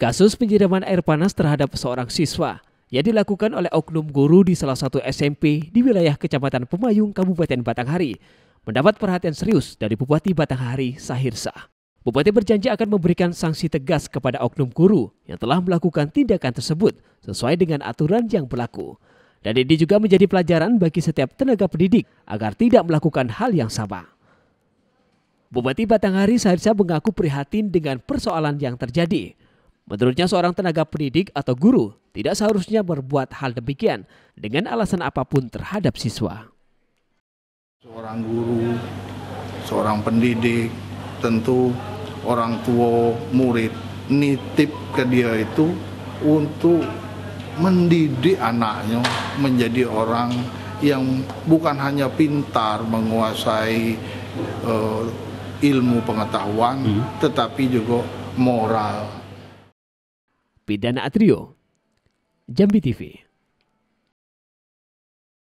Kasus penyiraman air panas terhadap seorang siswa yang dilakukan oleh oknum guru di salah satu SMP di wilayah Kecamatan Pemayung, Kabupaten Batanghari, mendapat perhatian serius dari Bupati Batanghari Sahirsa. Bupati berjanji akan memberikan sanksi tegas kepada oknum guru yang telah melakukan tindakan tersebut sesuai dengan aturan yang berlaku. Dan ini juga menjadi pelajaran bagi setiap tenaga pendidik agar tidak melakukan hal yang sama. Bupati Batanghari Sahirsa mengaku prihatin dengan persoalan yang terjadi. Menurutnya seorang tenaga pendidik atau guru tidak seharusnya berbuat hal demikian dengan alasan apapun terhadap siswa. Seorang guru, seorang pendidik, tentu orang tua murid nitip ke dia itu untuk mendidik anaknya menjadi orang yang bukan hanya pintar menguasai uh, ilmu pengetahuan, hmm. tetapi juga moral pidana Atrio. Jambi TV